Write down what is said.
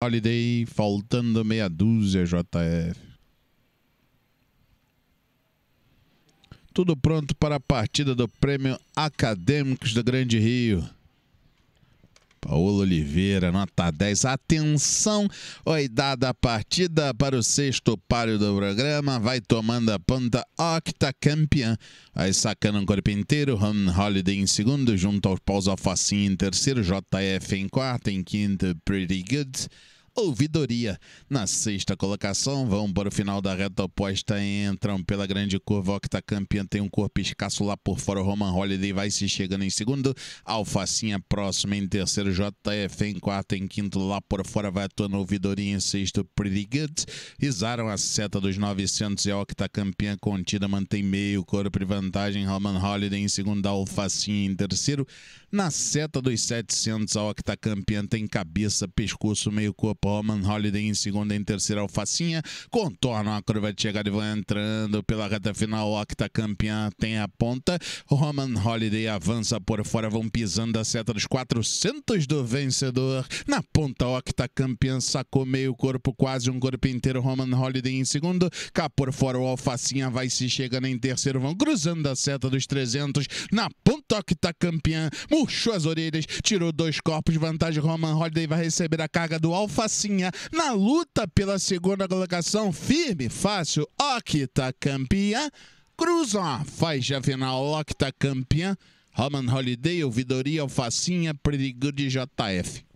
Holiday, faltando meia dúzia, JF. Tudo pronto para a partida do Prêmio Acadêmicos do Grande Rio. Paulo Oliveira, nota 10. Atenção, oi, dada a partida para o sexto páreo do programa, vai tomando a ponta octacampeã. Aí sacando um corpo inteiro, Ron Holiday em segundo, junto ao Paulo Facinho em terceiro, JF em quarto, em quinto, Pretty Good ouvidoria. Na sexta colocação, vão para o final da reta oposta, entram pela grande curva octacampeã, tem um corpo escasso lá por fora, o Roman Holiday vai se chegando em segundo, Alfacinha próxima em terceiro, JF em quarto, em quinto lá por fora, vai atuando ouvidoria em sexto, Pretty Good, risaram a seta dos 900 e a octacampeã contida mantém meio corpo de vantagem, Roman Holiday em segundo, Alfacinha em terceiro, na seta dos 700 a octacampeã tem cabeça, pescoço, meio corpo, Bowman, Holiday em segunda e em terceira Alfacinha, contornam a curva de chegada e vão entrando pela reta final, Octa campeã tem a ponta, Roman Holiday avança por fora, vão pisando a seta dos 400 do vencedor, na ponta Octa campeã sacou meio corpo, quase um corpo inteiro, Roman Holiday em segundo, cá por fora o Alfacinha vai se chegando em terceiro, vão cruzando a seta dos 300, na ponta Tokta tá campeã, murchou as orelhas, tirou dois corpos, de vantagem Roman Holiday vai receber a carga do Alfacinha na luta pela segunda colocação, firme, fácil, Okta tá campeã, cruza, faixa final, Okta tá campeã, Roman Holiday, ouvidoria, Alfacinha, perigo de JF.